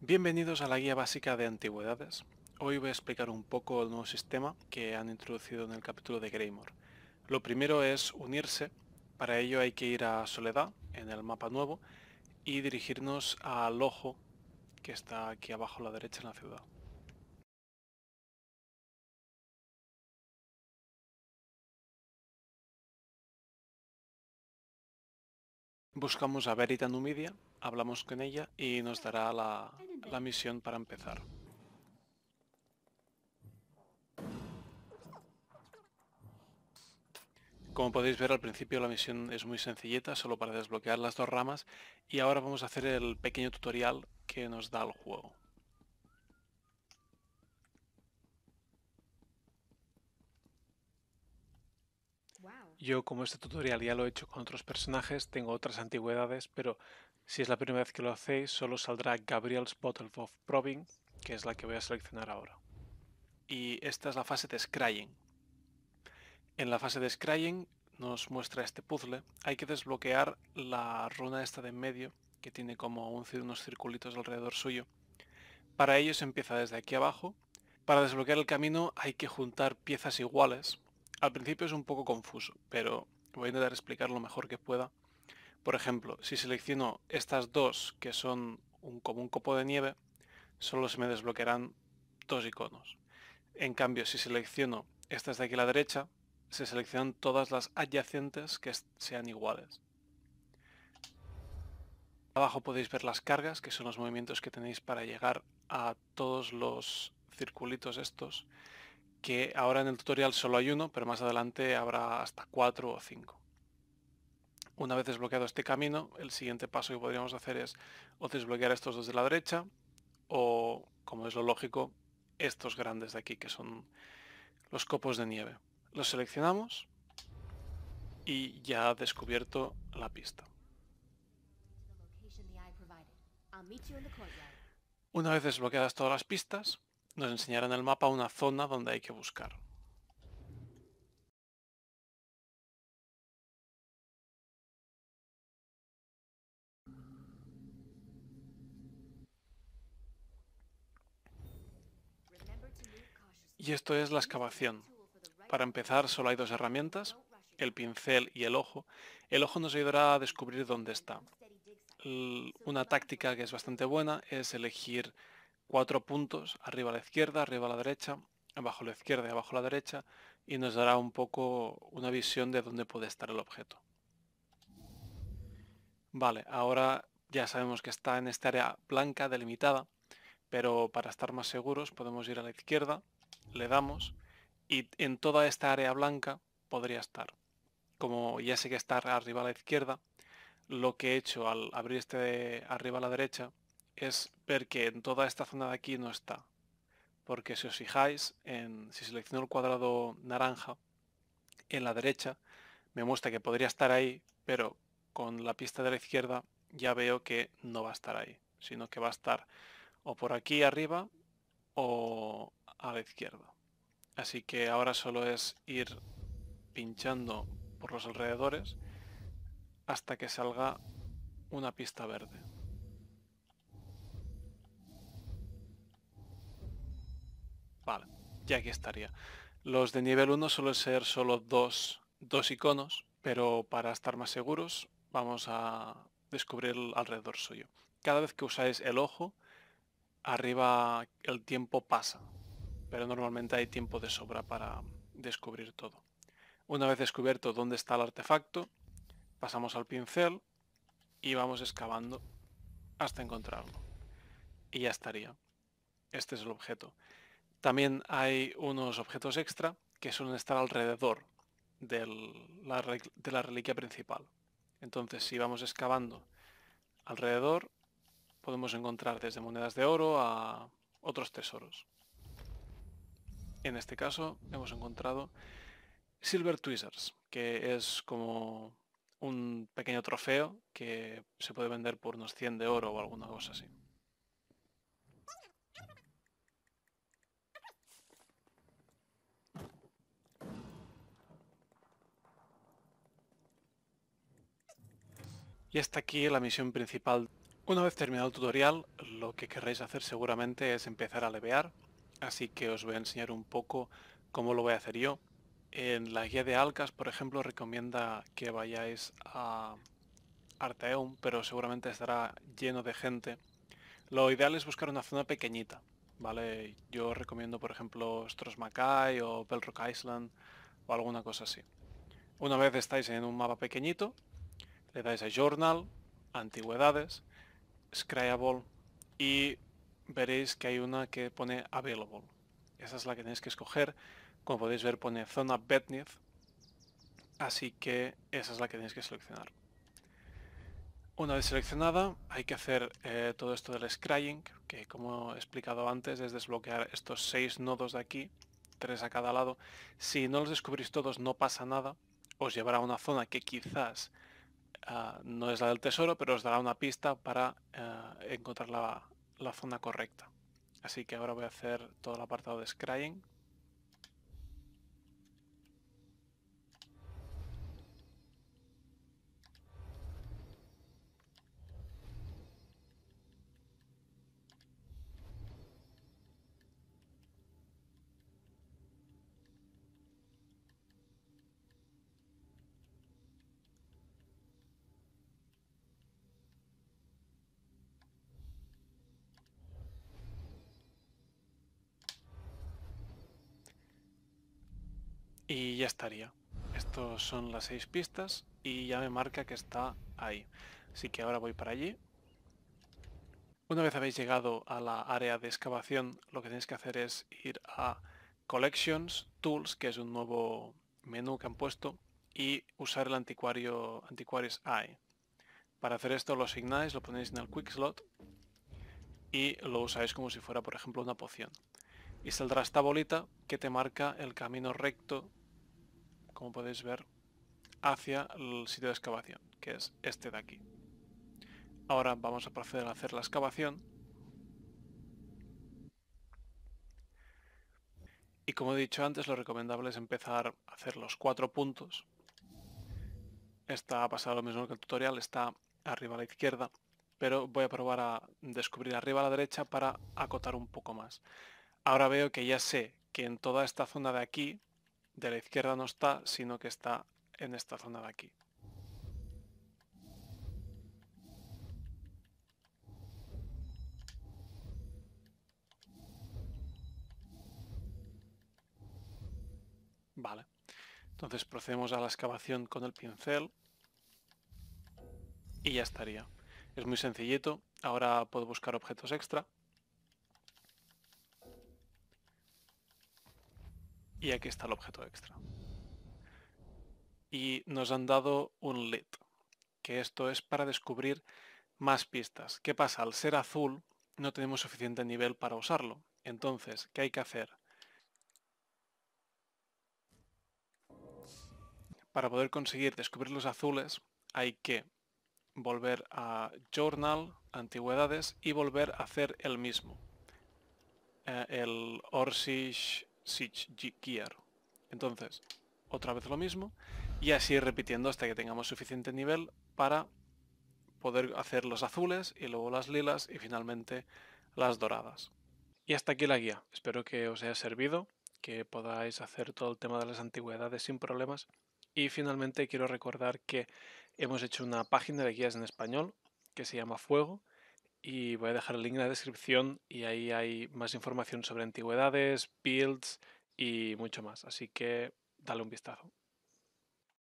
Bienvenidos a la guía básica de antigüedades. Hoy voy a explicar un poco el nuevo sistema que han introducido en el capítulo de Greymore. Lo primero es unirse, para ello hay que ir a Soledad, en el mapa nuevo, y dirigirnos al ojo que está aquí abajo a la derecha en la ciudad. Buscamos a Verita Numidia, hablamos con ella y nos dará la, la misión para empezar. Como podéis ver al principio la misión es muy sencillita, solo para desbloquear las dos ramas y ahora vamos a hacer el pequeño tutorial que nos da el juego. Yo como este tutorial ya lo he hecho con otros personajes, tengo otras antigüedades, pero si es la primera vez que lo hacéis, solo saldrá Gabriel's Bottle of Probing, que es la que voy a seleccionar ahora. Y esta es la fase de Scrying. En la fase de Scrying nos muestra este puzzle. Hay que desbloquear la runa esta de en medio, que tiene como un, unos circulitos alrededor suyo. Para ello se empieza desde aquí abajo. Para desbloquear el camino hay que juntar piezas iguales, al principio es un poco confuso, pero voy a intentar explicar lo mejor que pueda. Por ejemplo, si selecciono estas dos, que son un, como un copo de nieve, solo se me desbloquearán dos iconos. En cambio, si selecciono estas de aquí a la derecha, se seleccionan todas las adyacentes que sean iguales. Abajo podéis ver las cargas, que son los movimientos que tenéis para llegar a todos los circulitos estos que ahora en el tutorial solo hay uno, pero más adelante habrá hasta cuatro o cinco. Una vez desbloqueado este camino, el siguiente paso que podríamos hacer es o desbloquear estos dos de la derecha, o, como es lo lógico, estos grandes de aquí, que son los copos de nieve. Los seleccionamos y ya ha descubierto la pista. Una vez desbloqueadas todas las pistas, nos enseñará en el mapa una zona donde hay que buscar. Y esto es la excavación. Para empezar solo hay dos herramientas, el pincel y el ojo. El ojo nos ayudará a descubrir dónde está. Una táctica que es bastante buena es elegir cuatro puntos, arriba a la izquierda, arriba a la derecha, abajo a la izquierda y abajo a la derecha, y nos dará un poco una visión de dónde puede estar el objeto. Vale, ahora ya sabemos que está en esta área blanca delimitada, pero para estar más seguros podemos ir a la izquierda, le damos, y en toda esta área blanca podría estar. Como ya sé que está arriba a la izquierda, lo que he hecho al abrir este de arriba a la derecha es ver que en toda esta zona de aquí no está. Porque si os fijáis, en, si selecciono el cuadrado naranja, en la derecha, me muestra que podría estar ahí, pero con la pista de la izquierda ya veo que no va a estar ahí, sino que va a estar o por aquí arriba o a la izquierda. Así que ahora solo es ir pinchando por los alrededores hasta que salga una pista verde. Vale, ya aquí estaría. Los de nivel 1 suelen ser solo dos, dos iconos, pero para estar más seguros vamos a descubrir alrededor suyo. Cada vez que usáis el ojo, arriba el tiempo pasa, pero normalmente hay tiempo de sobra para descubrir todo. Una vez descubierto dónde está el artefacto, pasamos al pincel y vamos excavando hasta encontrarlo. Y ya estaría. Este es el objeto. También hay unos objetos extra que suelen estar alrededor de la reliquia principal. Entonces, si vamos excavando alrededor, podemos encontrar desde monedas de oro a otros tesoros. En este caso, hemos encontrado Silver Tweezers, que es como un pequeño trofeo que se puede vender por unos 100 de oro o alguna cosa así. Y hasta aquí la misión principal. Una vez terminado el tutorial, lo que querréis hacer seguramente es empezar a levear, así que os voy a enseñar un poco cómo lo voy a hacer yo. En la guía de Alcas, por ejemplo, recomienda que vayáis a Arteum, pero seguramente estará lleno de gente. Lo ideal es buscar una zona pequeñita, ¿vale? Yo recomiendo, por ejemplo, Strosmakai o Belrock Island o alguna cosa así. Una vez estáis en un mapa pequeñito, le dais a Journal, Antigüedades, Scryable y veréis que hay una que pone Available. Esa es la que tenéis que escoger. Como podéis ver pone Zona Betnith, así que esa es la que tenéis que seleccionar. Una vez seleccionada, hay que hacer eh, todo esto del scrying, que como he explicado antes, es desbloquear estos seis nodos de aquí, tres a cada lado. Si no los descubrís todos, no pasa nada. Os llevará a una zona que quizás eh, no es la del tesoro, pero os dará una pista para eh, encontrar la, la zona correcta. Así que ahora voy a hacer todo el apartado de scrying. Y ya estaría. Estos son las seis pistas y ya me marca que está ahí. Así que ahora voy para allí. Una vez habéis llegado a la área de excavación, lo que tenéis que hacer es ir a Collections, Tools, que es un nuevo menú que han puesto, y usar el anticuario Antiquaries Eye. Para hacer esto lo asignáis, lo ponéis en el Quick Slot y lo usáis como si fuera, por ejemplo, una poción. Y saldrá esta bolita que te marca el camino recto como podéis ver, hacia el sitio de excavación, que es este de aquí. Ahora vamos a proceder a hacer la excavación. Y como he dicho antes, lo recomendable es empezar a hacer los cuatro puntos. Está ha pasado lo mismo que el tutorial, está arriba a la izquierda, pero voy a probar a descubrir arriba a la derecha para acotar un poco más. Ahora veo que ya sé que en toda esta zona de aquí de la izquierda no está, sino que está en esta zona de aquí. Vale. Entonces procedemos a la excavación con el pincel y ya estaría. Es muy sencillito. Ahora puedo buscar objetos extra. Y aquí está el objeto extra. Y nos han dado un lead, que esto es para descubrir más pistas. ¿Qué pasa? Al ser azul no tenemos suficiente nivel para usarlo. Entonces, ¿qué hay que hacer? Para poder conseguir descubrir los azules hay que volver a Journal, Antigüedades y volver a hacer el mismo. Eh, el Orsish entonces, otra vez lo mismo y así repitiendo hasta que tengamos suficiente nivel para poder hacer los azules y luego las lilas y finalmente las doradas. Y hasta aquí la guía. Espero que os haya servido, que podáis hacer todo el tema de las antigüedades sin problemas. Y finalmente quiero recordar que hemos hecho una página de guías en español que se llama Fuego, y voy a dejar el link en la descripción y ahí hay más información sobre antigüedades, builds y mucho más. Así que dale un vistazo.